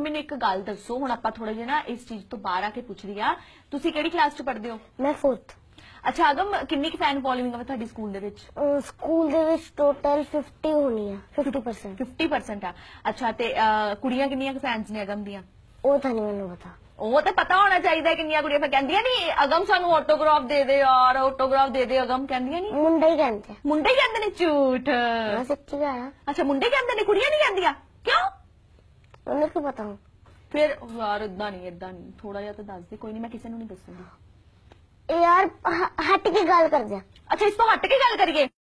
ਮੈਨੂੰ ਇੱਕ ਗੱਲ ਦੱਸੋ ਹੁਣ ਆਪਾਂ ਥੋੜੇ ਜਿਹਾ ਨਾ ਇਸ ਚੀਜ਼ ਤੋਂ ਬਾਹਰ ਆ ਕੇ ਪੁੱਛ ਲਿਆ ਤੁਸੀਂ ਕਿਹੜੀ ਕਲਾਸ 'ਚ ਪੜ੍ਹਦੇ ਹੋ ਮੈਂ 4th ਅੱਛਾ ਅਗਮ ਕਿੰਨੀ ਕੁ ਫੈਨ ਫੋਲੋਇੰਗ ਆ ਤੁਹਾਡੀ ਸਕੂਲ ਦੇ ਵਿੱਚ ਸਕੂਲ ਦੇ ਵਿੱਚ ਟੋਟਲ 50 ਹੋਣੀ ਆ 50% 50% ਆ ਅੱਛਾ ਤੇ ਕੁੜੀਆਂ ਕਿੰਨੀਆਂ ਕੁ ਫੈਨਸ ਨੇ ਅਗਮ ਦੀਆਂ ਉਹ ਤਾਂ ਨਹੀਂ ਮੈਨੂੰ ਪਤਾ ਉਹ ਤਾਂ ਪਤਾ ਹੋਣਾ ਚਾਹੀਦਾ ਕਿੰਨੀਆਂ ਕੁੜੀਆਂ ਫਿਰ ਕਹਿੰਦੀਆਂ ਨਹੀਂ ਅਗਮ ਸਾਨੂੰ ਆਟੋਗ੍ਰਾਫ ਦੇ ਦੇ ਯਾਰ ਆਟੋਗ੍ਰਾਫ ਦੇ ਦੇ ਅਗਮ ਕਹਿੰਦੀਆਂ ਨਹੀਂ ਮੁੰਡੇ ਹੀ ਕਹਿੰਦੇ ਆ। ਮੁੰਡੇ ਹੀ ਕਹਿੰਦੇ ਨੇ ਝੂਠ ਮੈਂ ਸੱਚੀ ਆ ਅੱਛਾ ਮੁੰਡੇ ਕਹਿੰਦੇ ਨੇ ਕੁੜੀਆਂ ਨਹੀਂ ਕਹਿੰਦੀਆਂ ਉਹਨੇ ਕਿ ਪਤਾ ਫਿਰ ਯਾਰ ਇਦਾਂ ਨਹੀਂ ਇਦਾਂ ਨਹੀਂ ਥੋੜਾ ਜਿਹਾ ਤਾਂ ਦੱਸ ਦੇ ਕੋਈ ਨਹੀਂ ਮੈਂ ਕਿਸੇ ਨੂੰ ਨਹੀਂ ਦੱਸੂਗੀ ਇਹ ਯਾਰ ਹਟ ਕੇ ਗੱਲ ਕਰਦੇ ਆ ਅੱਛਾ ਇਸ ਤੋਂ ਹਟ ਕੇ ਗੱਲ ਕਰੀਏ